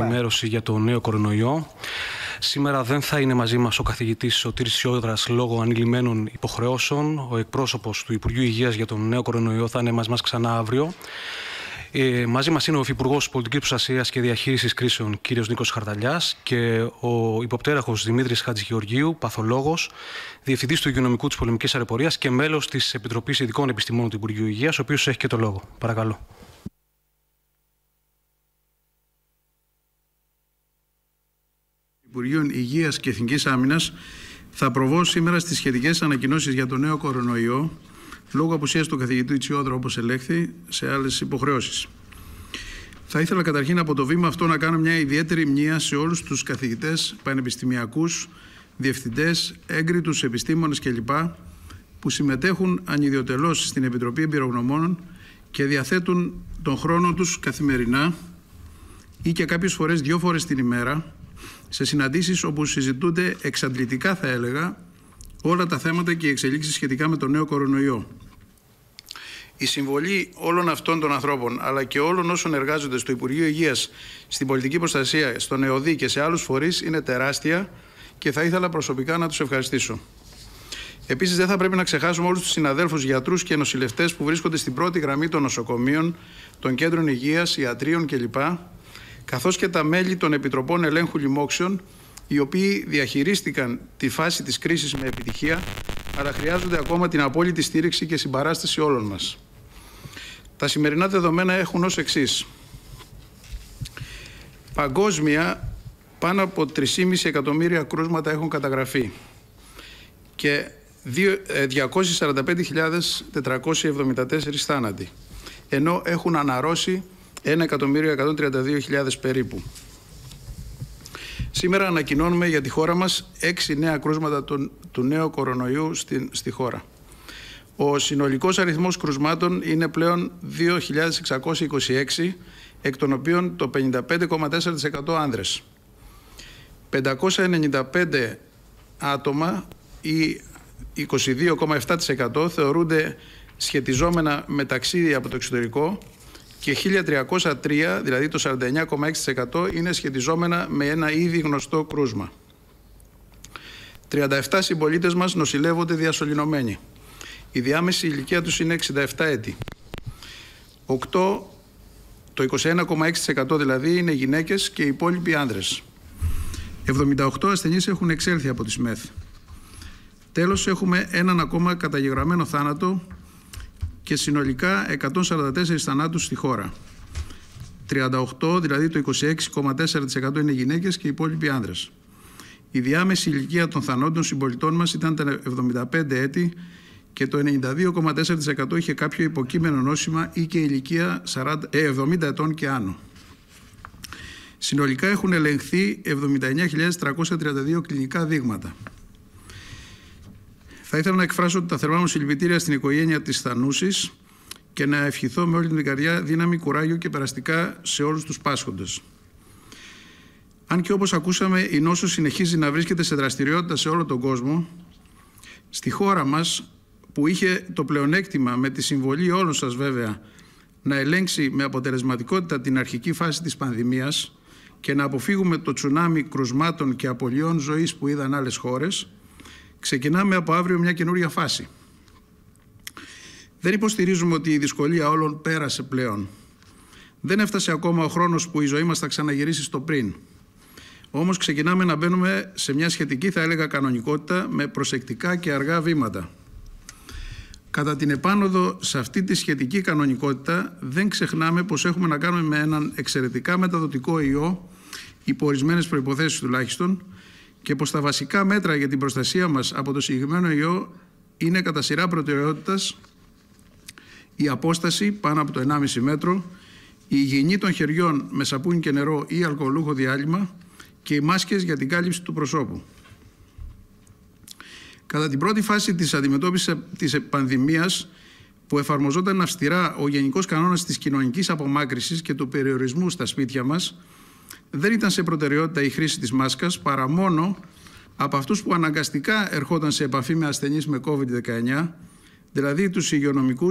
ενημέρωση για το νέο κορονοϊό. Σήμερα δεν θα είναι μαζί μας ο καθηγητής Σωτήρης Σιόδρας λόγω ανηλυμένων υποχρεώσεων. Ο εκπρόσωπος του Υπουργείου Υγείας για τον νέο κορονοϊό θα είναι μαζί μας ξανά αύριο. Ε, μαζί μας είναι ο Υφυπουργός Πολιτικής Προστασίας και Διαχείρισης Κρίσεων, κ. Νίκο Χαρταλιά, και ο υποπτέραχο Δημήτρης Χατζηγεωργίου, παθολόγος, διευθυντής του Υγειονομικού της Πολεμικής Αεροπορίας και μέλος της Επιτροπής Ειδικών Επιστημών του Υπουργείου Υγείας, ο οποίος έχει και το λόγο. Παρακαλώ. Υπουργείων Υγείας και Εθνικής Άμυνας θα προβώ σήμερα στις σχετικές ανακοινώσεις για το νέο κορονοϊό λόγω απουσίας του καθηγητή Τσιόδρα όπως ελέγχθη σε άλλες υποχρεώσεις. Θα ήθελα καταρχήν από το βήμα αυτό να κάνω μια ιδιαίτερη μνήμα σε όλους τους καθηγητές, πανεπιστημιακούς, διευθυντές, έγκριτους επιστήμονες κλπ που συμμετέχουν ανιδιοτελώς στην Επιτροπή Εμπειρογνωμόνων και διαθέτουν τον χρόνο τους καθημερινά ή και κάποιες φορές δύο φορές την ημέρα σε συναντήσεις όπου συζητούνται εξαντλητικά θα έλεγα όλα τα θέματα και οι εξελίξεις σχετικά με το νέο κορονοϊό. Η συμβολή όλων αυτών των ανθρώπων, αλλά και όλων όσων εργάζονται στο Υπουργείο Υγείας, στην πολιτική προστασία, στον ΕΟΔΗ και σε άλλους φορείς είναι τεράστια και θα ήθελα προσωπικά να τους ευχαριστήσω. Επίσης, δεν θα πρέπει να ξεχάσουμε όλους τους συναδέλφους γιατρούς και νοσηλευτές που βρίσκονται στην πρώτη γραμμή των νοσοκομείων, των κέντρων υγείας, ιατρίων κλπ καθώς και τα μέλη των Επιτροπών Ελέγχου Λοιμόξεων, οι οποίοι διαχειρίστηκαν τη φάση της κρίσης με επιτυχία, αλλά χρειάζονται ακόμα την απόλυτη στήριξη και συμπαράσταση όλων μας. Τα σημερινά δεδομένα έχουν ως εξής. Παγκόσμια, πάνω από 3,5 εκατομμύρια κρούσματα έχουν καταγραφεί και 245.474 ε, θάνατοι, ενώ έχουν αναρρώσει 1.132.000 περίπου. Σήμερα ανακοινώνουμε για τη χώρα μας έξι νέα κρούσματα του, του νέου κορονοϊού στη, στη χώρα. Ο συνολικός αριθμός κρουσμάτων είναι πλέον 2.626, εκ των οποίων το 55,4% άνδρες. 595 άτομα ή 22,7% θεωρούνται σχετιζόμενα με ταξίδια από το εξωτερικό και 1.303, δηλαδή το 49,6% είναι σχετιζόμενα με ένα ήδη γνωστό κρούσμα. 37 συμπολίτες μας νοσηλεύονται διασωληνωμένοι. Η διάμεση ηλικία τους είναι 67 έτη. 8, το 21,6% δηλαδή είναι γυναίκες και οι υπόλοιποι άνδρες. 78 ασθενείς έχουν εξέλθει από τη ΣΜΕΘ. Τέλος έχουμε έναν ακόμα καταγεγραμμένο θάνατο και συνολικά 144 θανάτους στη χώρα. 38, δηλαδή το 26,4% είναι γυναίκες και οι υπόλοιποι άνδρες. Η διάμεση ηλικία των θανόντων συμπολιτών μας ήταν τα 75 έτη και το 92,4% είχε κάποιο υποκείμενο νόσημα ή και ηλικία 40, 70 ε, ετών και άνω. Συνολικά έχουν ελεγχθεί 79.332 κλινικά δείγματα. Θα ήθελα να εκφράσω τα θερμά μου συλληπιτήρια στην οικογένεια της Θανούσης και να ευχηθώ με όλη την καρδιά δύναμη, κουράγιο και περαστικά σε όλους τους πάσχοντες. Αν και όπως ακούσαμε, η νόσο συνεχίζει να βρίσκεται σε δραστηριότητα σε όλο τον κόσμο, στη χώρα μας που είχε το πλεονέκτημα με τη συμβολή όλων σας βέβαια να ελέγξει με αποτελεσματικότητα την αρχική φάση της πανδημίας και να αποφύγουμε το τσουνάμι κρουσμάτων και απολειών ζωής που είδαν άλλες χώρες, Ξεκινάμε από αύριο μια καινούρια φάση. Δεν υποστηρίζουμε ότι η δυσκολία όλων πέρασε πλέον. Δεν έφτασε ακόμα ο χρόνος που η ζωή μας θα ξαναγυρίσει στο πριν. Όμως ξεκινάμε να μπαίνουμε σε μια σχετική, θα έλεγα, κανονικότητα με προσεκτικά και αργά βήματα. Κατά την επάνωδο σε αυτή τη σχετική κανονικότητα δεν ξεχνάμε πως έχουμε να κάνουμε με έναν εξαιρετικά μεταδοτικό ιό, υπό ορισμένες προϋποθέσεις τουλάχιστον, και πως τα βασικά μέτρα για την προστασία μας από το συγκεκριμένο ιό είναι κατά σειρά προτεραιότητας η απόσταση πάνω από το 1,5 μέτρο, η υγιεινή των χεριών με σαπούνι και νερό ή αλκοολούχο διάλειμμα και οι μάσκες για την κάλυψη του προσώπου. Κατά την πρώτη φάση της αντιμετώπισης της πανδημίας, που εφαρμοζόταν αυστηρά ο Γενικός Κανόνας της Κοινωνικής Απομάκρυσης και του περιορισμού στα σπίτια μας, δεν ήταν σε προτεραιότητα η χρήση της μάσκας παρά μόνο από αυτούς που αναγκαστικά ερχόταν σε επαφή με ασθενείς με COVID-19, δηλαδή τους υγειονομικούς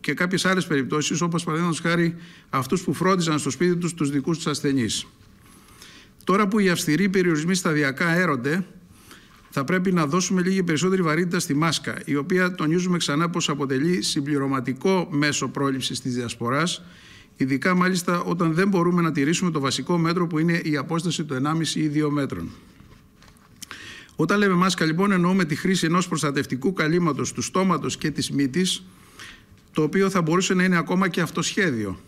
και κάποιες άλλες περιπτώσεις, όπως παραδείγματος χάρη αυτούς που φρόντιζαν στο σπίτι τους τους δικούς τους ασθενείς. Τώρα που οι αυστηροί περιορισμοί σταδιακά έρονται, θα πρέπει να δώσουμε λίγη περισσότερη βαρύτητα στη μάσκα, η οποία τονίζουμε ξανά πως αποτελεί συμπληρωματικό μέσο πρόληψης της διασποράς Ειδικά μάλιστα όταν δεν μπορούμε να τηρήσουμε το βασικό μέτρο που είναι η απόσταση του 1,5 ή 2 μέτρων. Όταν λέμε μάσκα λοιπόν εννοούμε τη χρήση ενός προστατευτικού καλύματος του στόματος και της μύτης το οποίο θα μπορούσε να είναι ακόμα και αυτοσχέδιο.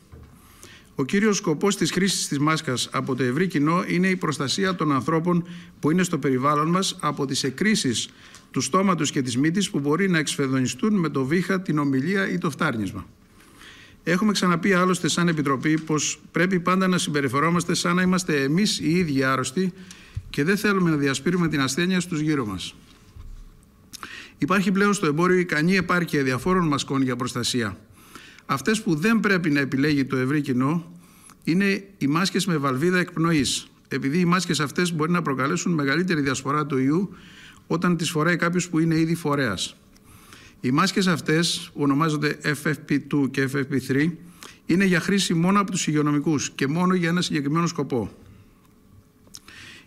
Ο κύριος σκοπός της χρήσης της μάσκας από το ευρύ κοινό είναι η προστασία των ανθρώπων που είναι στο περιβάλλον μας από τις εκκρίσεις του στόματος και της μύτης που μπορεί να εξφεδονιστούν με το βήχα, την ομιλία ή το φτάρνισμα. Έχουμε ξαναπεί άλλωστε σαν Επιτροπή πως πρέπει πάντα να συμπεριφερόμαστε σαν να είμαστε εμείς οι ίδιοι άρρωστοι και δεν θέλουμε να διασπείρουμε την ασθένεια στους γύρω μας. Υπάρχει πλέον στο εμπόριο ικανή επάρκεια διαφόρων μασκών για προστασία. Αυτές που δεν πρέπει να επιλέγει το ευρύ κοινό είναι οι μάσκες με βαλβίδα εκπνοής, επειδή οι μάσκες αυτές μπορεί να προκαλέσουν μεγαλύτερη διασπορά του ιού όταν τις φοράει κάποιος που είναι ήδη φορέας. Οι μάσκες αυτές που ονομάζονται FFP2 και FFP3 είναι για χρήση μόνο από τους υγειονομικούς και μόνο για ένα συγκεκριμένο σκοπό.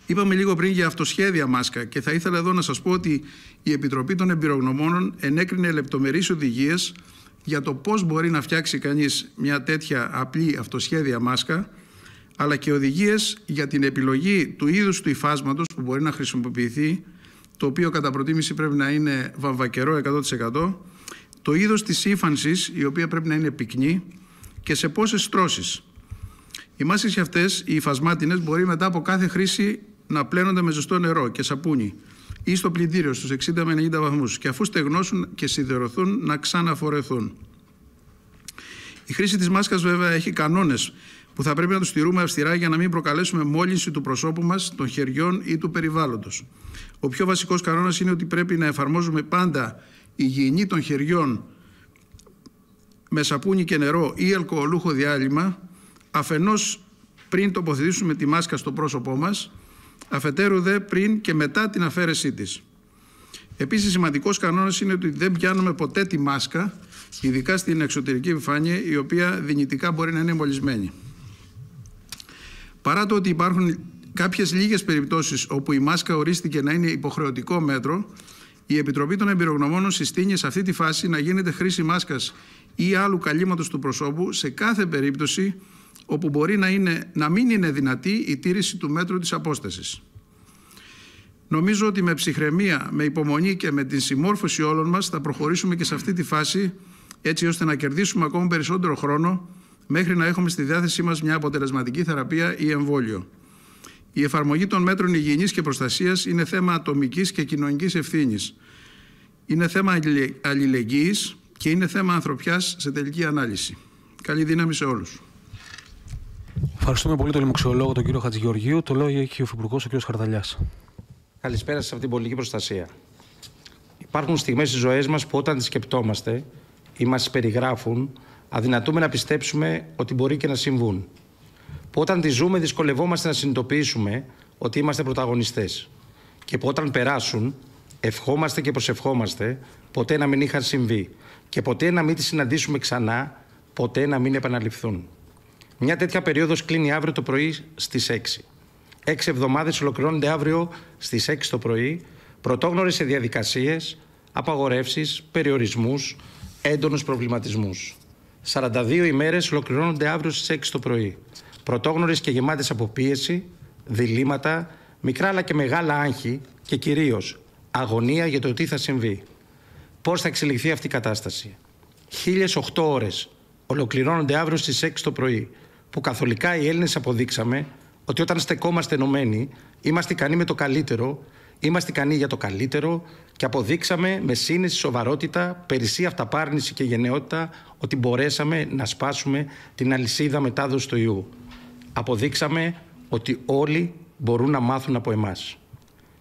Είπαμε λίγο πριν για αυτοσχέδια μάσκα και θα ήθελα εδώ να σας πω ότι η Επιτροπή των Εμπειρογνωμόνων ενέκρινε λεπτομερείς οδηγίες για το πώς μπορεί να φτιάξει κανείς μια τέτοια απλή αυτοσχέδια μάσκα αλλά και οδηγίες για την επιλογή του είδους του υφάσματος που μπορεί να χρησιμοποιηθεί το οποίο κατά προτίμηση πρέπει να είναι βαμβακερό 100%, το είδος της ύφανσης, η οποία πρέπει να είναι πυκνή και σε πόσες στρώσεις. Οι μάσκες αυτές, οι υφασμάτινες, μπορεί μετά από κάθε χρήση να πλένονται με ζεστό νερό και σαπούνι ή στο πλυντήριο στους 60 με 90 βαθμούς και αφού στεγνώσουν και σιδερωθούν να ξαναφορεθούν. Η χρήση της μάσκας βέβαια έχει κανόνες που θα πρέπει να τους στηρούμε αυστηρά για να μην προκαλέσουμε μόλυνση του προσώπου μας, των χεριών ή του περιβάλλοντος. Ο πιο βασικός κανόνας είναι ότι πρέπει να εφαρμόζουμε πάντα υγιεινή των χεριών με σαπούνι και νερό ή αλκοολούχο διάλειμμα, αφενός πριν τοποθετήσουμε τη μάσκα στο πρόσωπό μας, αφετέρου δε πριν και μετά την αφαίρεσή της. Επίσης σημαντικός κανόνας είναι ότι δεν πιάνουμε ποτέ τη μάσκα, ειδικά στην εξωτερική επιφάνεια, η οποία δυνητικά μπορεί να είναι μολυσμένη. Παρά το ότι υπάρχουν κάποιες λίγες περιπτώσεις όπου η μάσκα ορίστηκε να είναι υποχρεωτικό μέτρο, η Επιτροπή των Εμπειρογνωμόνων συστήνει σε αυτή τη φάση να γίνεται χρήση μάσκας ή άλλου καλύματος του προσώπου σε κάθε περίπτωση όπου μπορεί να, είναι, να μην είναι δυνατή η τήρηση του μέτρου της απόστασης. Νομίζω ότι με ψυχραιμία, με υπομονή και με την συμμόρφωση όλων μας θα προχωρήσουμε και σε αυτή τη φάση έτσι ώστε να κερδίσουμε ακόμα περισσότερο χρόνο μέχρι να έχουμε στη διάθεσή μας μια αποτελεσματική θεραπεία ή εμβόλιο. Η εφαρμογή των μέτρων υγιεινής και προστασίας είναι θέμα ατομικής και κοινωνικής ευθύνης. Είναι θέμα αλληλεγγύης και είναι θέμα ανθρωπιάς σε τελική ανάλυση. Καλή δύναμη σε όλους. Ευχαριστούμε πολύ τον λοιμοξιολόγο τον κύριο Χατζηγεωργίου. Το λόγο έχει ο Υφυπουργός ο κ. Χαρδαλιάς. Καλησπέρα σα από την πολιτική προστασία. Υπάρχουν στιγμές στις ζωές μας που όταν τις σκεπτόμαστε ή μας περιγράφουν, αδυνατούμε να πιστέψουμε ότι μπορεί και να συμβούν που όταν τη ζούμε δυσκολευόμαστε να συνειδητοποιήσουμε ότι είμαστε πρωταγωνιστές και που όταν περάσουν ευχόμαστε και προσευχόμαστε ποτέ να μην είχαν συμβεί και ποτέ να μην τις συναντήσουμε ξανά, ποτέ να μην επαναληφθούν. Μια τέτοια περίοδος κλείνει αύριο το πρωί στις 6. Έξι εβδομάδες ολοκληρώνονται αύριο στις 6 το πρωί, πρωτόγνωρες σε διαδικασίες, απαγορεύσεις, περιορισμούς, έντονους προβληματισμούς. 42 ημέρες ολοκληρώνονται αύριο στις 6 το πρωί πρωτόγνωρες και γεμάτες από πίεση, διλήμματα, μικρά αλλά και μεγάλα άγχη και κυρίως αγωνία για το τι θα συμβεί. Πώς θα εξελιχθεί αυτή η κατάσταση. 1008 ώρες ολοκληρώνονται αύριο στις 6 το πρωί που καθολικά οι Έλληνες αποδείξαμε ότι όταν στεκόμαστε ενωμένοι είμαστε ικανοί με το καλύτερο, είμαστε ικανοί για το καλύτερο και αποδείξαμε με σύνεση, σοβαρότητα, περισσή αυταπάρνηση και γενναιότητα ότι μπορέσαμε να σπάσουμε την αλυσίδα μετάδοσης του ιού αποδείξαμε ότι όλοι μπορούν να μάθουν από εμάς.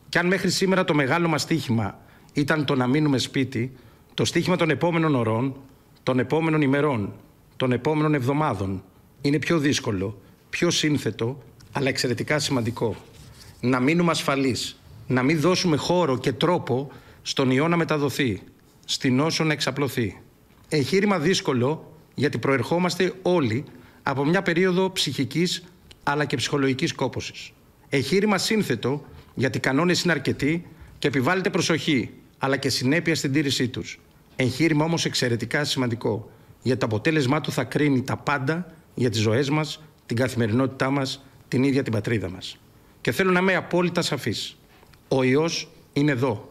Κι αν μέχρι σήμερα το μεγάλο μας στίχημα ήταν το να μείνουμε σπίτι, το στίχημα των επόμενων ωρών, των επόμενων ημερών, των επόμενων εβδομάδων είναι πιο δύσκολο, πιο σύνθετο, αλλά εξαιρετικά σημαντικό. Να μείνουμε ασφαλείς, να μην δώσουμε χώρο και τρόπο στον ιό να μεταδοθεί, στην όσο να εξαπλωθεί. Εγχείρημα δύσκολο γιατί προερχόμαστε όλοι από μια περίοδο ψυχικής αλλά και ψυχολογικής κόπωσης. Εχείρημα σύνθετο γιατί οι κανόνες είναι αρκετοί και επιβάλλεται προσοχή αλλά και συνέπεια στην τήρησή τους. Εγχείρημα όμως εξαιρετικά σημαντικό γιατί το αποτέλεσμά του θα κρίνει τα πάντα για τις ζωές μας, την καθημερινότητά μας, την ίδια την πατρίδα μας. Και θέλω να είμαι απόλυτα σαφής. Ο ιός είναι εδώ,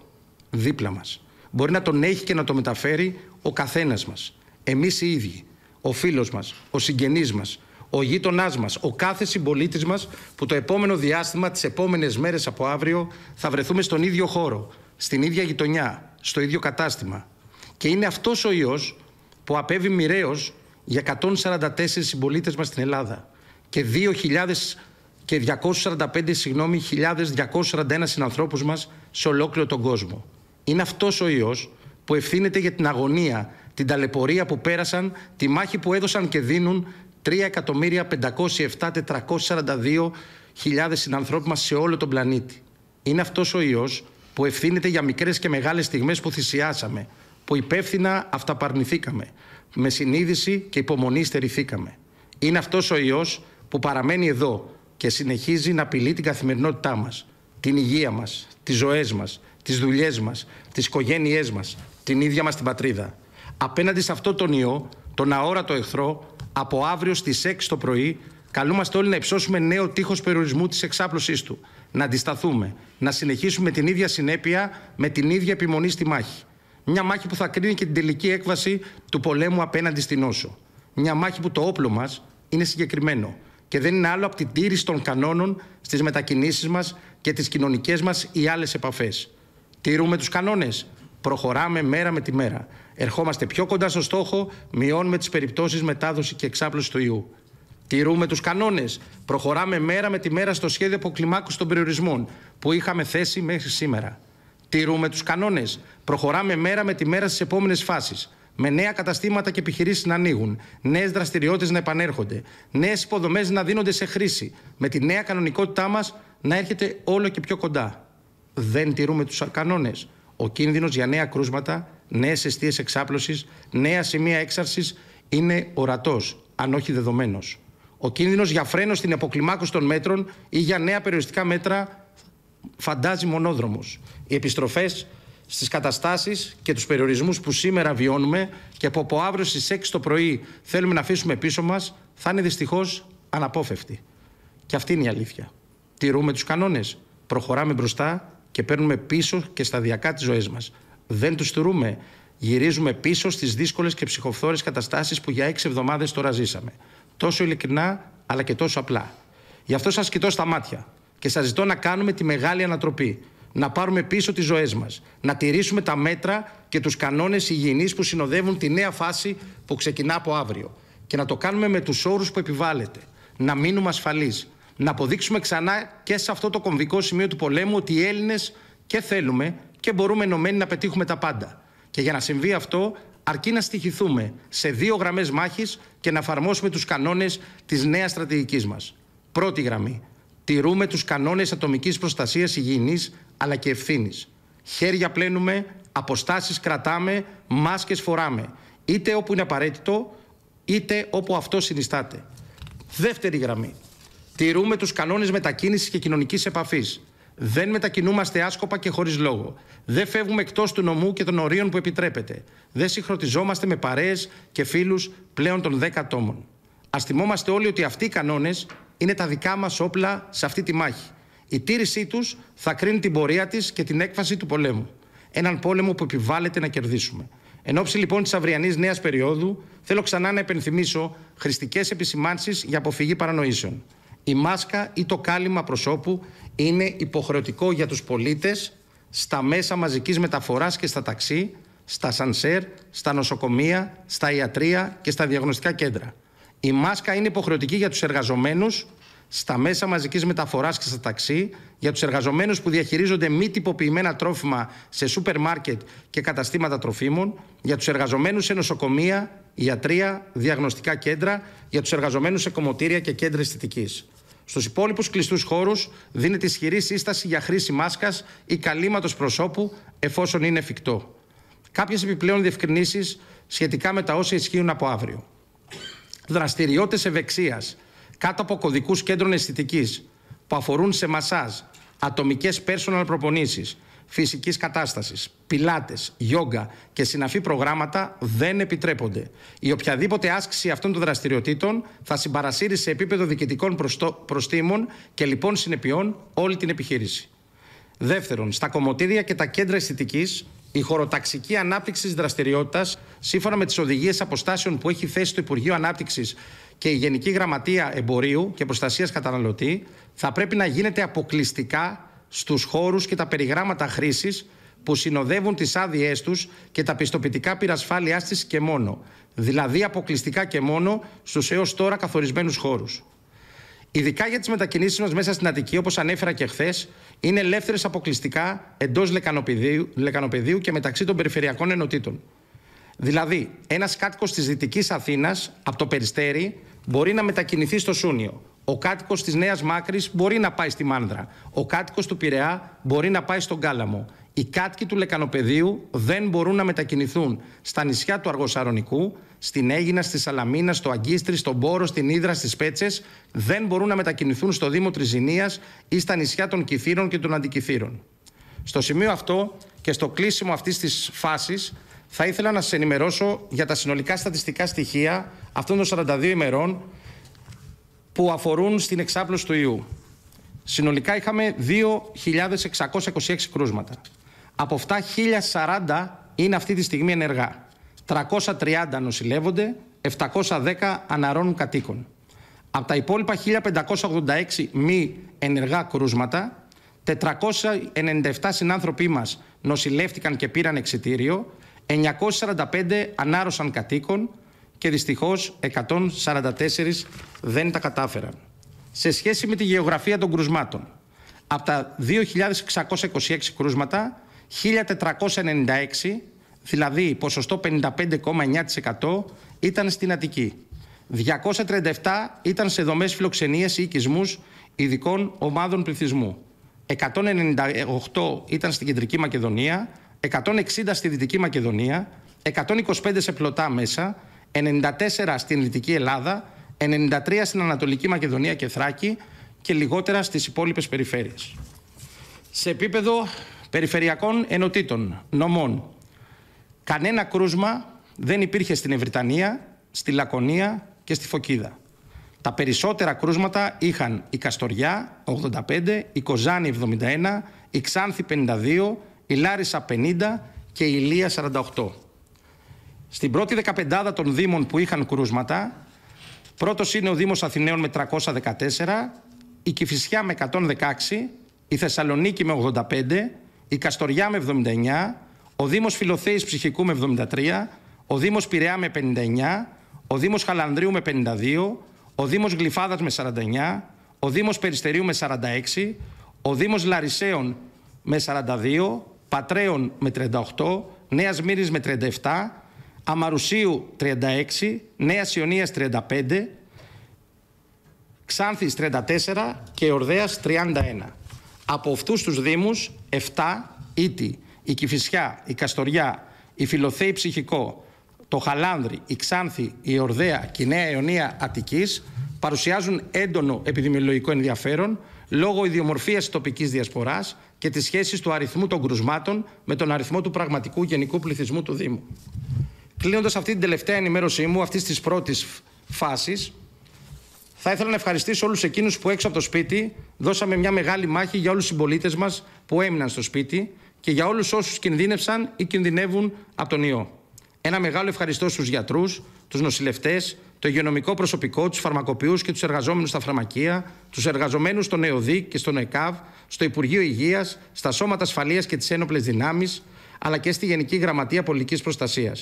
δίπλα μας. Μπορεί να τον έχει και να το μεταφέρει ο καθένας μας. Εμείς οι ίδιοι ο φίλος μας, ο συγγενής μας, ο γείτονάς μας, ο κάθε συμπολίτης μας που το επόμενο διάστημα, τις επόμενες μέρες από αύριο, θα βρεθούμε στον ίδιο χώρο, στην ίδια γειτονιά, στο ίδιο κατάστημα. Και είναι αυτός ο ιό που απέβει μοιραίο για 144 συμπολίτες μας στην Ελλάδα και 2.000 και 245, 1.241 συνανθρώπους μας σε ολόκληρο τον κόσμο. Είναι αυτός ο ιός που ευθύνεται για την αγωνία την ταλαιπωρία που πέρασαν, τη μάχη που έδωσαν και δίνουν 3.507.442.000 χιλιάδες μας σε όλο τον πλανήτη. Είναι αυτός ο ιός που ευθύνεται για μικρές και μεγάλες στιγμές που θυσιάσαμε, που υπεύθυνα αυταπαρνηθήκαμε, με συνείδηση και υπομονή στερηθήκαμε. Είναι αυτός ο ιός που παραμένει εδώ και συνεχίζει να απειλεί την καθημερινότητά μας, την υγεία μας, τις ζωές μας, τις δουλειές μας, τις οικογένειές μας, την ίδια μας την πατρίδα. Απέναντι σε αυτό τον ιό, τον αόρατο εχθρό, από αύριο στις 6 το πρωί, καλούμαστε όλοι να υψώσουμε νέο τείχος περιορισμού της εξάπλωσής του. Να αντισταθούμε, να συνεχίσουμε την ίδια συνέπεια, με την ίδια επιμονή στη μάχη. Μια μάχη που θα κρίνει και την τελική έκβαση του πολέμου απέναντι στην όσο. Μια μάχη που το όπλο μας είναι συγκεκριμένο και δεν είναι άλλο από την τήρηση των κανόνων στις μετακίνησει μας και τις κοινωνικές μας ή άλλες επαφές. Τηρούμε τους κανόνες. Προχωράμε μέρα με τη μέρα. Ερχόμαστε πιο κοντά στο στόχο, μειώνουμε τις περιπτώσεις μετάδοση και εξάπλωση του ιού. Τηρούμε τους κανόνες. Προχωράμε μέρα με τη μέρα στο σχέδιο αποκλιμάκωσης των περιορισμών που είχαμε θέσει μέχρι σήμερα. Τηρούμε τους κανόνες. Προχωράμε μέρα με τη μέρα στις επόμενες φάσεις. Με νέα καταστήματα και επιχειρήσεις να ανοίγουν, νέες δραστηριότητες να επανέρχονται, νέες υποδομές να δίνονται σε χρήση, με τη νέα κανονικότητά μας να έρχεται όλο και πιο κοντά. Δεν τηρούμε τους κανόνες. Ο κίνδυνος για νέα κρούσματα νέες αιστείες εξάπλωσης, νέα σημεία έξαρσης είναι ορατός, αν όχι δεδομένος. Ο κίνδυνος για φρένο στην αποκλιμάκωση των μέτρων ή για νέα περιοριστικά μέτρα φαντάζει μονόδρομος. Οι επιστροφές στις καταστάσεις και τους περιορισμούς που σήμερα βιώνουμε και που από αύριο στις 6 το πρωί θέλουμε να αφήσουμε πίσω μας θα είναι δυστυχώς αναπόφευκτη. Και αυτή είναι η αλήθεια. Τηρούμε τους κανόνες, προχωράμε μπροστά και παίρνουμε πίσω και σταδιακά τις ζωές μας. Δεν τους στηρούμε. Γυρίζουμε πίσω στις δύσκολες και ψυχοφθόρες καταστάσεις που για έξι εβδομάδες τώρα ζήσαμε. Τόσο ειλικρινά, αλλά και τόσο απλά. Γι' αυτό σας κοιτώ στα μάτια και σας ζητώ να κάνουμε τη μεγάλη ανατροπή. Να πάρουμε πίσω τις ζωές μας. Να τηρήσουμε τα μέτρα και τους κανόνες υγιεινής που συνοδεύουν τη νέα φάση που ξεκινά από αύριο. Και να το κάνουμε με τους όρους που επιβάλλεται. Να μείνουμε ασφαλείς. Να αποδείξουμε ξανά και σε αυτό το κομβικό σημείο του πολέμου ότι οι Έλληνες και θέλουμε και μπορούμε ενωμένοι να πετύχουμε τα πάντα. Και για να συμβεί αυτό, αρκεί να στοιχηθούμε σε δύο γραμμές μάχης και να εφαρμόσουμε τους κανόνες της νέας στρατηγικής μας. Πρώτη γραμμή. Τηρούμε τους κανόνες ατομικής προστασίας υγιεινής αλλά και ευθύνης. Χέρια πλένουμε, αποστάσεις κρατάμε, μάσκες φοράμε. Είτε όπου είναι απαραίτητο, είτε όπου αυτό συνιστάται. Δεύτερη γραμμή. Τηρούμε τους κανόνες μετακίνησης και κοινωνικής επαφής. Δεν μετακινούμαστε άσκοπα και χωρίς λόγο. Δεν φεύγουμε εκτός του νομού και των ορίων που επιτρέπεται. Δεν συγχρονιζόμαστε με παρέες και φίλους πλέον των 10 ατόμων. Ας θυμόμαστε όλοι ότι αυτοί οι κανόνες είναι τα δικά μας όπλα σε αυτή τη μάχη. Η τήρησή τους θα κρίνει την πορεία της και την έκφαση του πολέμου. Έναν πόλεμο που επιβάλλεται να κερδίσουμε. Εν ώψη λοιπόν της αυριανής νέας περίοδου, θέλω ξανά να επενθυμίσω χρηστικές επισημάνσεις για αποφυγή παρανοήσεων. Η μάσκα ή το κάλυμα προσώπου είναι υποχρεωτικό για τους πολίτες στα μέσα μαζικής μεταφοράς και στα ταξί, στα σανσέρ, στα νοσοκομεία, στα ιατρία και στα διαγνωστικά κέντρα. Η μάσκα είναι υποχρεωτική για τους εργαζομένους στα μέσα μαζικής μεταφοράς και στα ταξί, για τους εργαζομένους που διαχειρίζονται μη τυποποιημένα τρόφιμα σε σούπερ μάρκετ και καταστήματα τροφίμων, για τους εργαζομένους σε νοσοκομεία, τρία διαγνωστικά κέντρα για τους εργαζομένους σε κομμωτήρια και κέντρα αισθητικής. Στους υπόλοιπους κλειστούς χώρους δίνεται ισχυρή σύσταση για χρήση μάσκας ή καλύματος προσώπου εφόσον είναι εφικτό. Κάποιες επιπλέον διευκρινήσεις σχετικά με τα όσα ισχύουν από αύριο. Δραστηριότητες ευεξίας κάτω από κωδικούς κέντρων αισθητικής που αφορούν σε μασάζ, ατομικές personal προπονήσεις, φυσικής κατάστασης, πιλάτες, γιόγκα και συναφή προγράμματα δεν επιτρέπονται. Η οποιαδήποτε άσκηση αυτών των δραστηριοτήτων θα συμπαρασύρει σε επίπεδο διοικητικών προστήμων και λοιπόν συνεπειών όλη την επιχείρηση. Δεύτερον, στα κομμωτήρια και τα κέντρα αισθητικής, η χωροταξική ανάπτυξη της δραστηριότητας, σύμφωνα με τις οδηγίες αποστάσεων που έχει θέσει το Υπουργείο Ανάπτυξης και η Γενική Γραμματεία Εμπορίου και Προστασίας Καταναλωτή, θα πρέπει να γίνεται αποκλειστικά στους χώρους και τα περιγράμματα χρήσης που συνοδεύουν τις άδειές τους και τα πιστοποιητικά πυρασφάλειά της και μόνο, δηλαδή αποκλειστικά και μόνο στους έως τώρα καθορισμένους χώρους. Ειδικά για τις μετακινήσεις μας μέσα στην Αττική, όπως ανέφερα και χθες, είναι ελεύθερες αποκλειστικά εντός λεκανοπεδίου, λεκανοπεδίου και μεταξύ των περιφερειακών ενωτήτων. Δηλαδή, ένας κάτοικος της Δυτικής Αθήνας από το Περιστέρι μπορεί να μετακινηθεί στο Σούνιο, ο κάτοικος της Νέας Μάκρης μπορεί να πάει στη Μάνδρα. Ο κάτοικος του Πειραιά μπορεί να πάει στον Κάλαμο. Οι κάτοικοι του Λεκανοπεδίου δεν μπορούν να μετακινηθούν στα νησιά του Αργοσαρονικού, στην Έγινα, στη Σαλαμίνα, στο Αγκίστρι, στον Πόρο, στην Ήδρα, στις Πέτσες. Δεν μπορούν να μετακινηθούν στο Δήμο Τριζινία ή στα νησιά των Κυθύρων και των Αντικυθύρων. Στο σημείο αυτό και στο κλείσιμο αυτής της φάσης, θα ήθελα να σας ενημερώσω για τα συνολικά στατιστικά στοιχεία αυτών των 42 ημερών που αφορούν στην εξάπλωση του ιού. Συνολικά είχαμε 2.626 κρούσματα. Από αυτά 1.040 είναι αυτή τη στιγμή ενεργά. 330 νοσηλεύονται, 710 αναρώνουν κατοίκων. Από τα υπόλοιπα 1.586 μη ενεργά κρούσματα, 497 συνάνθρωποι μας νοσηλεύτηκαν και πήραν εξιτήριο, 945 ανάρρωσαν κατοίκων, και δυστυχώς 144 δεν τα κατάφεραν. Σε σχέση με τη γεωγραφία των κρουσμάτων, από τα 2.626 κρούσματα, 1.496, δηλαδή ποσοστό 55,9% ήταν στην Αττική. 237 ήταν σε δομές φιλοξενίας ή οικισμούς ειδικών ομάδων πληθυσμού. 198 ήταν στην Κεντρική Μακεδονία, 160 στη Δυτική Μακεδονία, 125 σε πλωτά μέσα, 94 στην Λυτική Ελλάδα, 93 στην Ανατολική Μακεδονία και Θράκη και λιγότερα στις υπόλοιπες περιφέρειες. Σε επίπεδο περιφερειακών ενωτήτων, νομών, κανένα κρούσμα δεν υπήρχε στην Ευρυτανία, στη Λακωνία και στη Φωκίδα. Τα περισσότερα κρούσματα είχαν η Καστοριά 85, η Κοζάνη 71, η Ξάνθη 52, η Λάρισα 50 και η Λία, 48. Στην πρώτη δεκαπεντάδα των Δήμων που είχαν κρούσματα, πρώτος είναι ο Δήμος Αθηναίων με 314, η Κυφυσιά με 116, η Θεσσαλονίκη με 85, η Καστοριά με 79, ο Δήμος Φιλοθέης Ψυχικού με 73, ο Δήμος Πειραιά με 59, ο Δήμος Χαλανδρίου με 52, ο Δήμος Γλυφάδας με 49, ο Δήμος Περιστερίου με 46, ο Δήμος Λαρισαίων με 42, Πατρέων με 38, νέας μύρης με 37, Αμαρουσίου 36, Νέας Ιωνίας 35, Ξάνθης 34 και Ορδέας 31. Από αυτούς τους Δήμους 7 Ήτη, η Κυφυσιά, η Καστοριά, η Φιλοθέη Ψυχικό, το Χαλάνδρη, η Ξάνθη, η Ορδέα και η Νέα Ιωνία Αττικής παρουσιάζουν έντονο επιδημιολογικό ενδιαφέρον λόγω ιδιομορφίας τοπικής τοπικής διασποράς και της σχέσης του αριθμού των κρουσμάτων με τον αριθμό του πραγματικού γενικού πληθυσμού του Δήμου. Κλείνοντας αυτή την τελευταία ενημέρωσή μου, αυτής της πρώτης φάσης, θα ήθελα να ευχαριστήσω όλους εκείνους που έξω από το σπίτι δώσαμε μια μεγάλη μάχη για όλους τους συμπολίτες μας που έμειναν στο σπίτι και για όλους όσους κινδύνευσαν ή κινδυνεύουν από τον ιό. Ένα μεγάλο ευχαριστώ στους γιατρούς, τους νοσηλευτές, το υγειονομικό προσωπικό, τους φαρμακοποιούς και τους εργαζόμενους στα φαρμακεία, τους εργαζομένους στον ΕΟΔΙ και στον ΕΚΑΒ, στο Υπουργείο Υγείας, στα Σώματα Ασφαλείας και τις Ένοπλες Δυνάμεις, αλλά και στη Γενική Γραμματεία Πολιτικής Προστασίας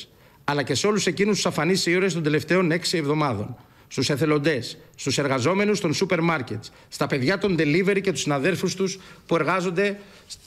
αλλά και σε όλους εκείνους τους αφανείς ήρωες των τελευταίων έξι εβδομάδων στους εθελοντές, στους εργαζόμενους των σούπερ μάρκετ, στα παιδιά των delivery και τους συναδέρφους τους που εργάζονται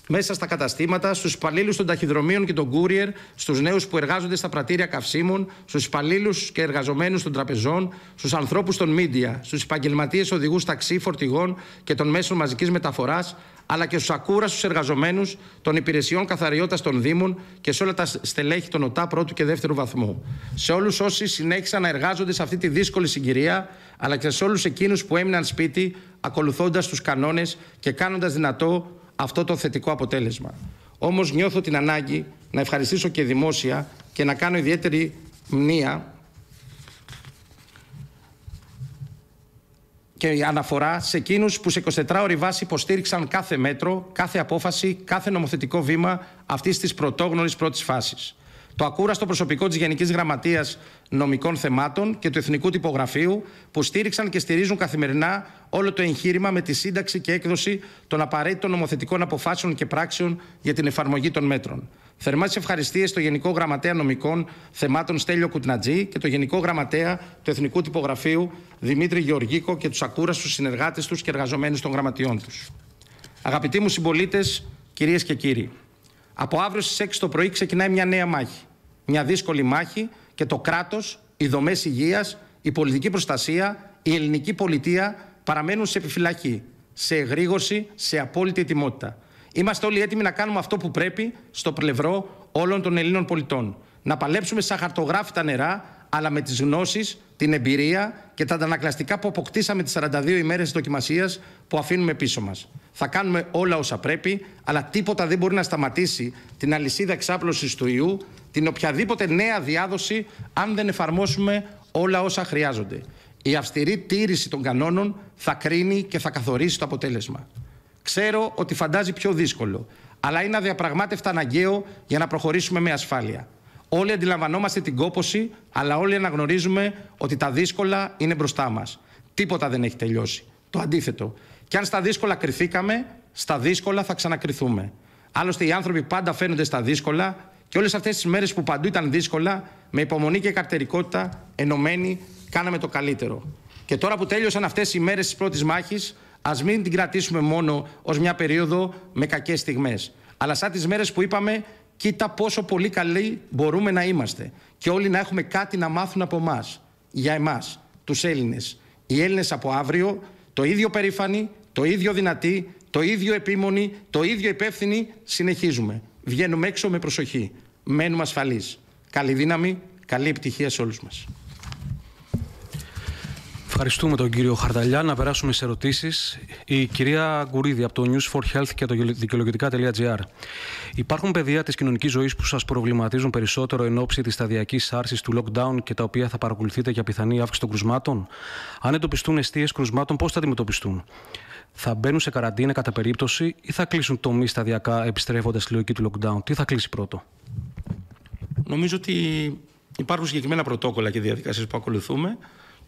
μέσα στα καταστήματα, στους υπαλλήλους των ταχυδρομείων και των courier, στους νέους που εργάζονται στα πρατήρια καυσίμων, στους υπαλλήλους και εργαζομένους των τραπεζών, στους ανθρώπους των media στους επαγγελματίες οδηγούς ταξί, φορτηγών και των μέσων μαζικής μεταφοράς, αλλά και στους ακούραστους εργαζομένους των υπηρεσιών καθαριότητας των Δήμων και σε όλα τα στελέχη των ΟΤΑ πρώτου και δεύτερου βαθμού. Σε όλους όσοι συνέχισαν να εργάζονται σε αυτή τη δύσκολη συγκυρία συγκυρία, αλλά και σε όλους εκείνους που έμειναν σπίτι ακολουθώντας τους κανόνες και κάνοντας δυνατό αυτό το θετικό αποτέλεσμα. Όμως νιώθω την ανάγκη να ευχαριστήσω και δημόσια και να κάνω ιδιαίτερη μνήα και αναφορά σε εκείνους που σε 24 ώρε βάση υποστήριξαν κάθε μέτρο, κάθε απόφαση, κάθε νομοθετικό βήμα αυτής της πρωτόγνωρης πρώτης φάσης το ακούραστο προσωπικό της Γενικής Γραμματείας Νομικών Θεμάτων και του Εθνικού Τυπογραφείου, που στήριξαν και στηρίζουν καθημερινά όλο το εγχείρημα με τη σύνταξη και έκδοση των απαραίτητων νομοθετικών αποφάσεων και πράξεων για την εφαρμογή των μέτρων. Θερμά τις ευχαριστίες στο Γενικό Γραμματέα Νομικών Θεμάτων Στέλιο Κουτνατζή και το Γενικό Γραμματέα του Εθνικού Τυπογραφείου Δημήτρη Γεωργίκο και τους ακούραστους συνεργάτες τους και εργαζομένους των γραμματιών τους. Αγαπητοί μου συμπολίτες, κυρίες και κύριοι. Από αύριο στις 6 το πρωί ξεκινάει μια νέα μάχη. Μια δύσκολη μάχη και το κράτος, οι δομές υγείας, η πολιτική προστασία, η ελληνική πολιτεία παραμένουν σε επιφυλακή, σε εγρήγορση, σε απόλυτη ετοιμότητα. Είμαστε όλοι έτοιμοι να κάνουμε αυτό που πρέπει στο πλευρό όλων των Ελλήνων πολιτών. Να παλέψουμε σαν χαρτογράφητα νερά, αλλά με τις γνώσεις, την εμπειρία και τα αντανακλαστικά που αποκτήσαμε τις 42 ημέρες της δοκιμασίας που αφήνουμε πίσω μας. Θα κάνουμε όλα όσα πρέπει, αλλά τίποτα δεν μπορεί να σταματήσει την αλυσίδα εξάπλωσης του ιού, την οποιαδήποτε νέα διάδοση, αν δεν εφαρμόσουμε όλα όσα χρειάζονται. Η αυστηρή τήρηση των κανόνων θα κρίνει και θα καθορίσει το αποτέλεσμα. Ξέρω ότι φαντάζει πιο δύσκολο, αλλά είναι αδιαπραγμάτευτα αναγκαίο για να προχωρήσουμε με ασφάλεια. Όλοι αντιλαμβανόμαστε την κόποση, αλλά όλοι αναγνωρίζουμε ότι τα δύσκολα είναι μπροστά μας. Τίποτα δεν έχει τελειώσει. Το αντίθετο. Και αν στα δύσκολα κριθήκαμε, στα δύσκολα θα ξανακριθούμε. Άλλωστε, οι άνθρωποι πάντα φαίνονται στα δύσκολα και όλες αυτές τις μέρες που παντού ήταν δύσκολα, με υπομονή και καρτερικότητα, ενωμένοι, κάναμε το καλύτερο. Και τώρα που τέλειωσαν αυτές οι μέρες της πρώτης μάχης, ας μην την κρατήσουμε μόνο ως μια περίοδο με κακές στιγμές. Αλλά σαν τις μέρες που είπαμε κοίτα πόσο πολύ καλοί μπορούμε να είμαστε και όλοι να έχουμε κάτι να μάθουν από εμάς, για εμάς, τους Έλληνες. Οι Έλληνες από αύριο το ίδιο περήφανοι, το ίδιο δυνατοί, το ίδιο επίμονοι, το ίδιο υπεύθυνοι συνεχίζουμε. Βγαίνουμε έξω με προσοχή. Μένουμε ασφαλείς. Καλή δύναμη, καλή επιτυχία σε όλους μας. Ευχαριστούμε τον κύριο Χαρταλιά. Να περάσουμε σε ερωτήσεις. Η κυρία Γκουρίδη από το News for Health και το δικαιολογητικά.gr. Υπάρχουν πεδία της κοινωνικής ζωής που σας προβληματίζουν περισσότερο εν ώψη της σταδιακής άρσης του lockdown και τα οποία θα παρακολουθείτε για πιθανή αύξηση των κρουσμάτων. Αν εντοπιστούν αιστείες κρουσμάτων, πώς θα αντιμετωπιστούν. Θα μπαίνουν σε καραντίνα κατά περίπτωση ή θα κλείσουν τομείς σταδιακά επιστρέφοντας στη λογική του lockdown. Τι θα κλείσει πρώτο. Νομίζω ότι υπάρχουν συγκεκριμένα πρωτόκολλα και διαδικασίες που ακολουθούμε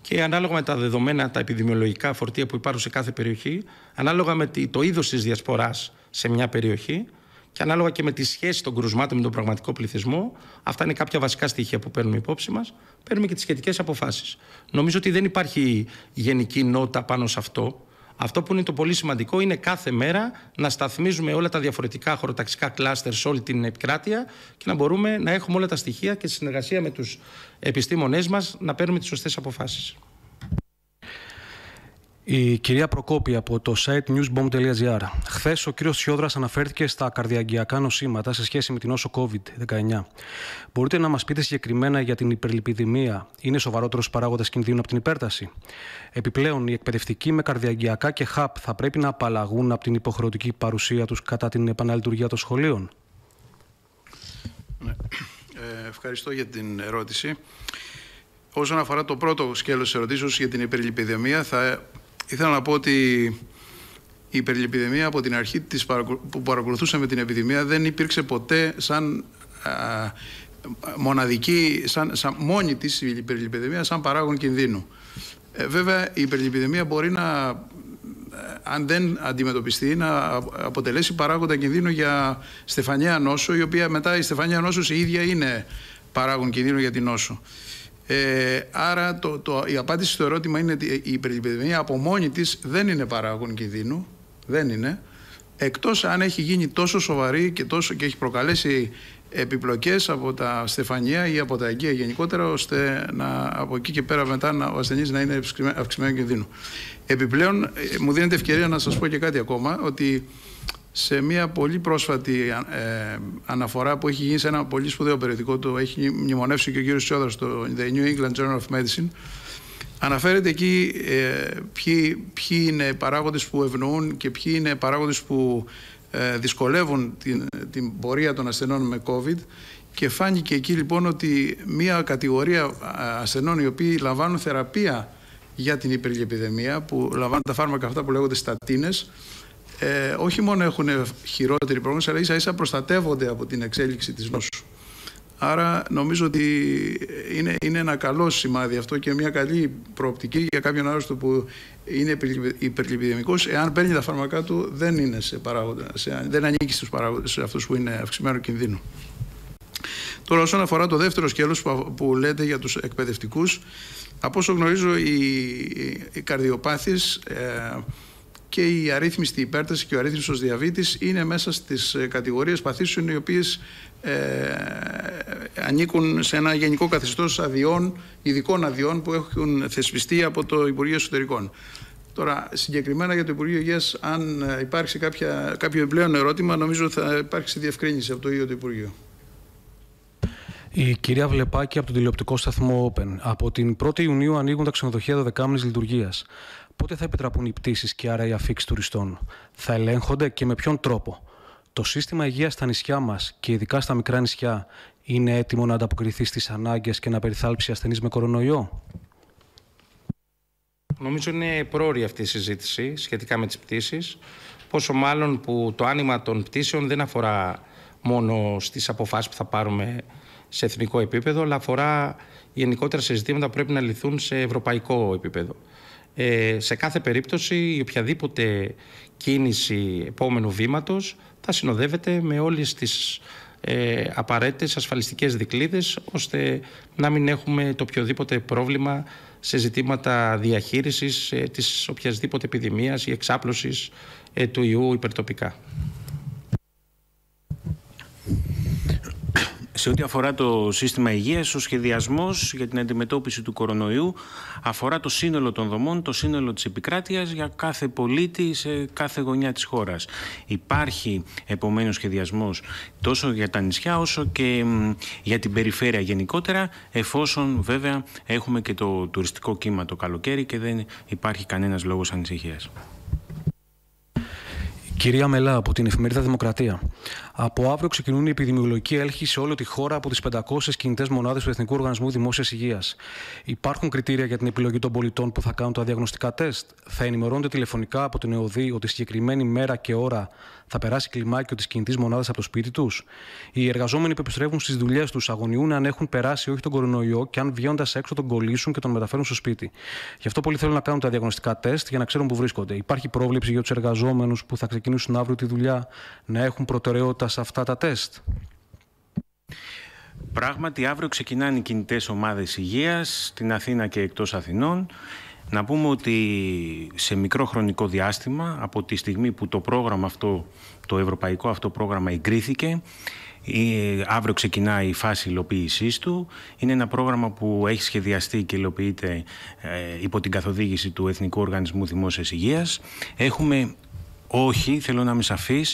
και ανάλογα με τα δεδομένα, τα επιδημιολογικά φορτία που υπάρχουν σε κάθε περιοχή, ανάλογα με το είδος της διασποράς σε μια περιοχή και ανάλογα και με τη σχέση των κρουσμάτων με τον πραγματικό πληθυσμό, αυτά είναι κάποια βασικά στοιχεία που παίρνουμε υπόψη μας, παίρνουμε και τις σχετικές αποφάσεις. Νομίζω ότι δεν υπάρχει γενική νότα πάνω σε αυτό. Αυτό που είναι το πολύ σημαντικό είναι κάθε μέρα να σταθμίζουμε όλα τα διαφορετικά χωροταξικά κλάστερ σε όλη την επικράτεια και να μπορούμε να έχουμε όλα τα στοιχεία και στη συνεργασία με τους επιστήμονές μας να παίρνουμε τις σωστές αποφάσεις. Η κυρία Προκόπη από το site newsbomb.gr. Χθες ο κύριος Σιόδρας αναφέρθηκε στα καρδιαγκιακά νοσήματα σε σχέση με την όσο COVID-19. Μπορείτε να μας πείτε συγκεκριμένα για την υπερληπιδημία, είναι σοβαρότερος παράγοντας κινδύνου από την υπέρταση. Επιπλέον, οι εκπαιδευτικοί με καρδιαγκιακά και χαπ θα πρέπει να απαλλαγούν από την υποχρεωτική παρουσία τους κατά την επαναλειτουργία των σχολείων. Ναι. Ε, ευχαριστώ για την ερώτηση. Όσον αφορά το πρώτο σκέλος ερωτήσεως για την υπερλιπιδεμία, θα ήθελα να πω ότι η υπερλιεπιδημία από την αρχή της που παρακολουθούσαμε την επιδημία δεν υπήρξε ποτέ σαν μοναδική, σαν, σαν μόνη της η σαν παράγον κινδύνου. Ε, βέβαια η υπερλιεπιδημία μπορεί να ε, αν δεν αντιμετωπιστεί, να αποτελέσει παράγοντα κινδύνου για στεφανιά νόσο, η οποία μετά η στεφανιά νόσος η ίδια είναι παράγον κινδύνου για την νόσο. Ε, άρα το, το, η απάντηση στο ερώτημα είναι ότι η υπερλιπιδεμία από μόνη της δεν είναι παράγον κινδύνου, δεν είναι, εκτός αν έχει γίνει τόσο σοβαρή και, τόσο, και έχει προκαλέσει επιπλοκές από τα στεφανία ή από τα αγκία γενικότερα, ώστε να, από εκεί και πέρα μετά να, ο ασθενής να είναι αυξημένο κινδύνου. Επιπλέον, ε, μου δίνεται ευκαιρία να σας πω και κάτι ακόμα, ότι σε μια πολύ πρόσφατη ε, αναφορά που έχει γίνει σε ένα πολύ σπουδαίο περιοδικό το έχει μνημονεύσει και ο κύριος Τσόδρας στο The New England Journal of Medicine αναφέρεται εκεί ε, ποιοι, ποιοι είναι παράγοντες που ευνοούν και ποιοι είναι παράγοντες που ε, δυσκολεύουν την, την πορεία των ασθενών με COVID και φάνηκε εκεί λοιπόν ότι μια κατηγορία ε, ασθενών οι οποίοι λαμβάνουν θεραπεία για την υπεργεπιδεμία που λαμβάνουν τα φάρμακα αυτά που λέγονται στατίνες ε, όχι μόνο έχουν χειρότερη πρόγνωση, αλλά ίσα ίσα προστατεύονται από την εξέλιξη της νόσου. Άρα νομίζω ότι είναι, είναι ένα καλό σημάδι αυτό και μια καλή προοπτική για κάποιον άρρωστο που είναι υπερλιπιδεμικός. Εάν παίρνει τα φάρμακά του δεν είναι σε παράγοντα, δεν ανήκει στους παράγοντες σε αυτούς που είναι αυξημένο κινδύνου. Τώρα όσον αφορά το δεύτερο σκέλος που, λέτε για τους εκπαιδευτικούς, από όσο γνωρίζω οι, οι Ε, και η αρρύθμιστη υπέρταση και ο αρρύθμιστος διαβήτης είναι μέσα στις ε, κατηγορίες παθήσεων οι οποίες ε, ανήκουν σε ένα γενικό καθεστώς αδειών, ειδικών αδειών που έχουν θεσπιστεί από το Υπουργείο Εσωτερικών. Τώρα, συγκεκριμένα για το Υπουργείο Υγείας, αν ε, υπάρξει κάποια, κάποιο επιπλέον ερώτημα, νομίζω θα υπάρξει διευκρίνηση από το ίδιο το Υπουργείο. Η κυρία Βλεπάκη από τον τηλεοπτικό σταθμό Open. Από την 1η Ιουνίου ανοίγουν τα ξενοδοχεία 12 λειτουργίας πότε θα επιτραπούν οι πτήσεις και άρα οι αφήξεις τουριστών. Θα ελέγχονται και με ποιον τρόπο. Το σύστημα υγείας στα νησιά μας και ειδικά στα μικρά νησιά είναι έτοιμο να ανταποκριθεί στις ανάγκες και να περιθάλψει ασθενείς με κορονοϊό. Νομίζω είναι πρόωρη αυτή η συζήτηση σχετικά με τις πτήσεις. Πόσο μάλλον που το άνοιγμα των πτήσεων δεν αφορά μόνο στις αποφάσεις που θα πάρουμε σε εθνικό επίπεδο, αλλά αφορά γενικότερα σε ζητήματα που πρέπει να λυθούν σε ευρωπαϊκό επίπεδο. Ε, σε κάθε περίπτωση η οποιαδήποτε κίνηση επόμενου βήματος θα συνοδεύεται με όλες τις ε, απαραίτητες ασφαλιστικές δικλίδες ώστε να μην έχουμε το οποιοδήποτε πρόβλημα σε ζητήματα διαχείρισης ε, της οποιασδήποτε επιδημίας ή εξάπλωσης ε, του ιού υπερτοπικά. Σε ό,τι αφορά το σύστημα υγείας, ο σχεδιασμός για την αντιμετώπιση του κορονοϊού αφορά το σύνολο των δομών, το σύνολο της επικράτειας για κάθε πολίτη σε κάθε γωνιά της χώρας. Υπάρχει επομένως σχεδιασμός τόσο για τα νησιά όσο και για την περιφέρεια γενικότερα εφόσον βέβαια έχουμε και το τουριστικό κύμα το καλοκαίρι και δεν υπάρχει κανένας λόγος ανησυχίας. Κυρία Μελά, από την εφημερίδα Δημοκρατία. Από αύριο ξεκινούν η επιδημιολογικοί έλχοι σε όλη τη χώρα από τις 500 κινητές μονάδες του Εθνικού Οργανισμού Δημόσιας Υγείας. Υπάρχουν κριτήρια για την επιλογή των πολιτών που θα κάνουν τα διαγνωστικά τεστ. Θα ενημερώνονται τηλεφωνικά από την ΕΟΔΗ ότι συγκεκριμένη μέρα και ώρα θα περάσει κλιμάκιο της κινητής μονάδας από το σπίτι τους. Οι εργαζόμενοι που επιστρέφουν στις δουλειές τους αγωνιούν αν έχουν περάσει όχι τον κορονοϊό και αν βγαίνοντας έξω τον κολλήσουν και τον μεταφέρουν στο σπίτι. Γι' αυτό πολλοί θέλουν να κάνουν τα διαγνωστικά τεστ για να ξέρουν που βρίσκονται. Υπάρχει πρόβλεψη για τους εργαζόμενους που θα ξεκινήσουν ξεκινήσουν αύριο τη δουλειά να έχουν προτεραιότητα σε αυτά τα τεστ. Πράγματι, αύριο ξεκινάνε οι κινητές ομάδες υγείας στην Αθήνα και εκτός Αθηνών. Να πούμε ότι σε μικρό χρονικό διάστημα, από τη στιγμή που το πρόγραμμα αυτό, το ευρωπαϊκό αυτό πρόγραμμα εγκρίθηκε, αύριο ξεκινάει η φάση υλοποίησής του. Είναι ένα πρόγραμμα που έχει σχεδιαστεί και υλοποιείται ε, υπό την καθοδήγηση του Εθνικού Οργανισμού Δημόσιας Υγείας. Έχουμε όχι, θέλω να είμαι σαφής,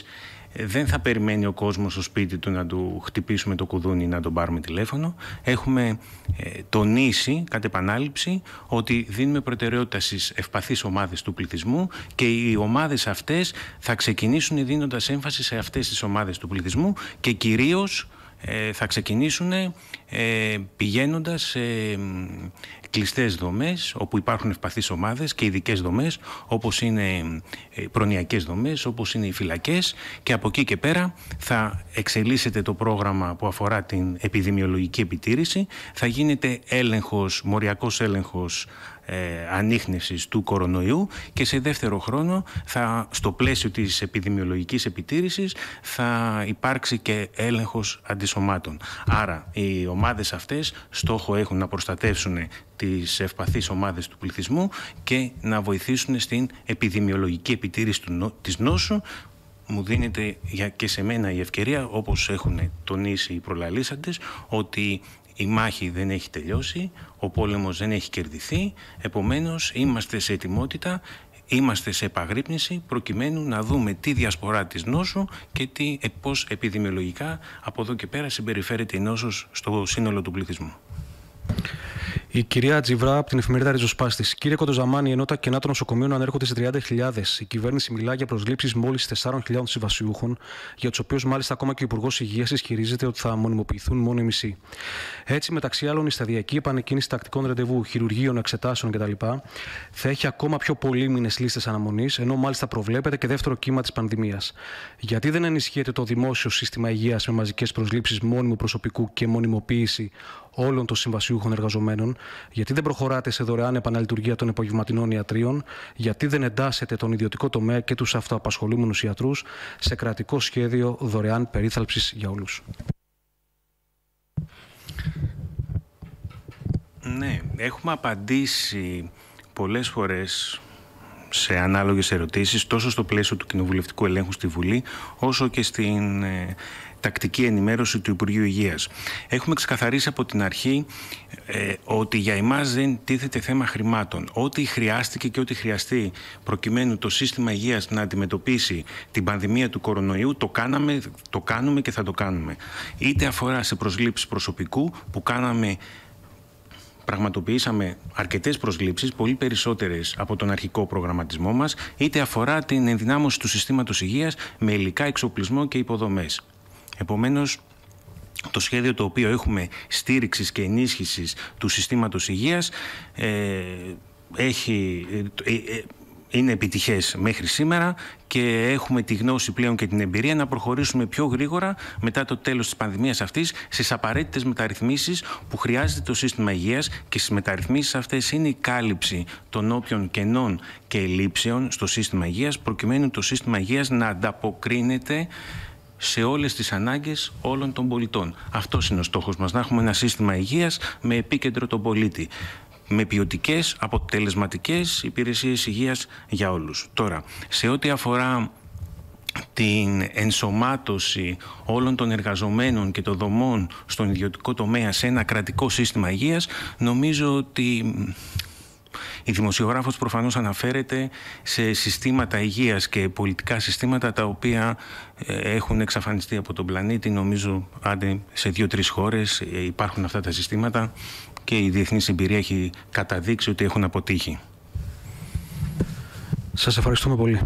ε, δεν θα περιμένει ο κόσμος στο σπίτι του να του χτυπήσουμε το κουδούνι να τον πάρουμε τηλέφωνο. Έχουμε ε, τονίσει κατ' επανάληψη ότι δίνουμε προτεραιότητα στις ευπαθείς ομάδες του πληθυσμού και οι ομάδες αυτές θα ξεκινήσουν δίνοντας έμφαση σε αυτές τις ομάδες του πληθυσμού και κυρίως ε, θα ξεκινήσουν ε, πηγαίνοντας σε κλειστές δομές όπου υπάρχουν ευπαθείς ομάδες και ειδικές δομές όπως είναι ε, προνοιακές δομές, όπως είναι οι φυλακές και από εκεί και πέρα θα εξελίσσεται το πρόγραμμα που αφορά την επιδημιολογική επιτήρηση, θα γίνεται έλεγχος, μοριακός έλεγχος ε, ανείχνευσης του κορονοϊού και σε δεύτερο χρόνο θα, στο πλαίσιο της επιδημιολογικής επιτήρησης θα υπάρξει και έλεγχος αντισωμάτων. Άρα οι ομάδες αυτές στόχο έχουν να προστατεύσουν τις ευπαθείς ομάδες του πληθυσμού και να βοηθήσουν στην επιδημιολογική επιτήρηση της νόσου μου δίνεται και σε μένα η ευκαιρία, όπως έχουν τονίσει οι προλαλήσαντες, ότι η μάχη δεν έχει τελειώσει, ο πόλεμος δεν έχει κερδιθεί, επομένως είμαστε σε ετοιμότητα, είμαστε σε επαγρύπνηση προκειμένου να δούμε τι διασπορά της νόσου και τι, ε, πώς επιδημιολογικά από εδώ και πέρα συμπεριφέρεται η νόσος στο σύνολο του πληθυσμού. Η κυρία Τζιβρά από την εφημερίδα Ριζοσπάστης. Κύριε Κοντοζαμάνη, ενώ τα κενά των νοσοκομείων ανέρχονται στι 30.000, η κυβέρνηση μιλά για προσλήψεις μόλις 4.000 συμβασιούχων, για τους οποίους μάλιστα ακόμα και ο Υπουργός Υγείας ισχυρίζεται ότι θα μονιμοποιηθούν μόνο οι μισοί. Έτσι, μεταξύ άλλων, η σταδιακή επανεκκίνηση τακτικών ραντεβού, χειρουργείων, εξετάσεων κτλ. θα έχει ακόμα πιο πολύμηνε λίστες αναμονής, ενώ μάλιστα προβλέπεται και δεύτερο κύμα της πανδημίας. Γιατί δεν ενισχύεται το δημόσιο σύστημα υγείας με μαζικές προσλήψεις μόνιμου προσωπικού και μονιμοποίηση όλων των συμβασιούχων εργαζομένων, γιατί δεν προχωράτε σε δωρεάν επαναλειτουργία των επαγγελματινών ιατρίων, γιατί δεν εντάσσετε τον ιδιωτικό τομέα και τους αυτοαπασχολούμενους ιατρούς σε κρατικό σχέδιο δωρεάν περίθαλψης για όλους. Ναι, έχουμε απαντήσει πολλές φορές σε ανάλογες ερωτήσεις τόσο στο πλαίσιο του κοινοβουλευτικού ελέγχου στη Βουλή όσο και στην ε, τακτική ενημέρωση του Υπουργείου Υγείας. Έχουμε ξεκαθαρίσει από την αρχή ε, ότι για εμάς δεν τίθεται θέμα χρημάτων. Ό,τι χρειάστηκε και ό,τι χρειαστεί προκειμένου το σύστημα υγείας να αντιμετωπίσει την πανδημία του κορονοϊού, το κάναμε, το κάνουμε και θα το κάνουμε. Είτε αφορά σε προσλήψεις προσωπικού που κάναμε πραγματοποιήσαμε αρκετές προσλήψεις, πολύ περισσότερες από τον αρχικό προγραμματισμό μας, είτε αφορά την ενδυνάμωση του συστήματος υγείας με υλικά εξοπλισμό και υποδομές. Επομένως, το σχέδιο το οποίο έχουμε στήριξης και ενίσχυσης του συστήματος υγείας ε, έχει, ε, ε, είναι επιτυχές μέχρι σήμερα και έχουμε τη γνώση πλέον και την εμπειρία να προχωρήσουμε πιο γρήγορα μετά το τέλος της πανδημίας αυτής στις απαραίτητες μεταρρυθμίσεις που χρειάζεται το σύστημα υγείας και στις μεταρρυθμίσεις αυτές είναι η κάλυψη των όποιων κενών και ελλείψεων στο σύστημα υγείας προκειμένου το σύστημα υγείας να ανταποκρίνεται σε όλες τις ανάγκες όλων των πολιτών. Αυτός είναι ο στόχος μας, να έχουμε ένα σύστημα υγείας με επίκεντρο τον πολίτη με ποιοτικές, αποτελεσματικές υπηρεσίες υγείας για όλους. Τώρα, σε ό,τι αφορά την ενσωμάτωση όλων των εργαζομένων και των δομών στον ιδιωτικό τομέα σε ένα κρατικό σύστημα υγείας νομίζω ότι η δημοσιογράφος προφανώς αναφέρεται σε συστήματα υγείας και πολιτικά συστήματα τα οποία ε, έχουν εξαφανιστεί από τον πλανήτη. Νομίζω άντε σε δύο-τρεις χώρες ε, υπάρχουν αυτά τα συστήματα και η διεθνής εμπειρία έχει καταδείξει ότι έχουν αποτύχει. Σας ευχαριστούμε πολύ.